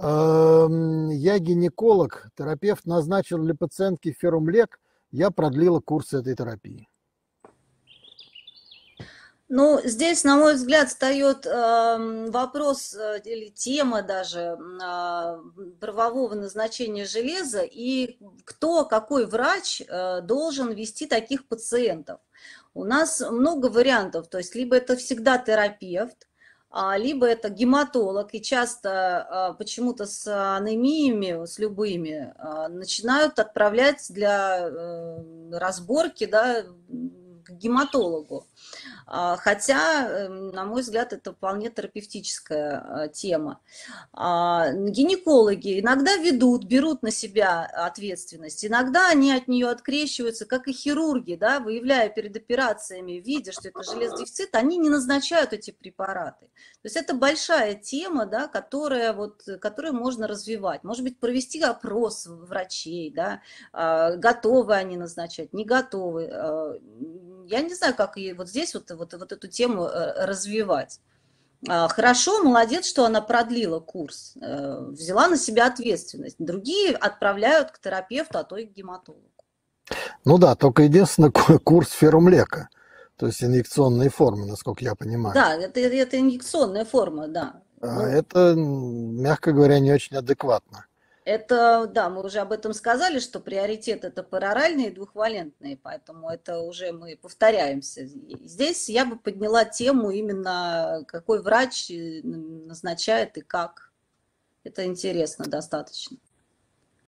Эм, я гинеколог, терапевт назначил для пациентки ферумлек, я продлила курс этой терапии. Ну, здесь, на мой взгляд, встает э, эм, вопрос э, или тема даже э, правового назначения железа и кто, какой врач э, должен вести таких пациентов. У нас много вариантов, то есть либо это всегда терапевт, а, либо это гематолог, и часто а, почему-то с анемиями, с любыми, а, начинают отправлять для э, разборки да, к гематологу. А, хотя, эм, на мой взгляд, это вполне терапевтическая э, тема. А, гинекологи иногда ведут, берут на себя ответственность, иногда они от нее открещиваются, как и хирурги, да, выявляя перед операциями, видя, что это железодефицит, они не назначают эти препараты. То есть это большая тема, да, которая вот, которую можно развивать. Может быть, провести опрос врачей, да, а, готовы они назначать, не готовы я не знаю, как ее вот здесь вот, вот, вот эту тему э, развивать. А, хорошо, молодец, что она продлила курс, э, взяла на себя ответственность. Другие отправляют к терапевту, а то и к гематологу. Ну да, только единственное, курс ферумлека, то есть инъекционные формы, насколько я понимаю. Да, это, это инъекционная форма, да. А ну это, мягко говоря, не очень адекватно. Это, да, мы уже об этом сказали, что приоритет это пароральные и двухвалентные, поэтому это уже мы повторяемся. Здесь я бы подняла тему именно, какой врач э, назначает и как. Это интересно достаточно.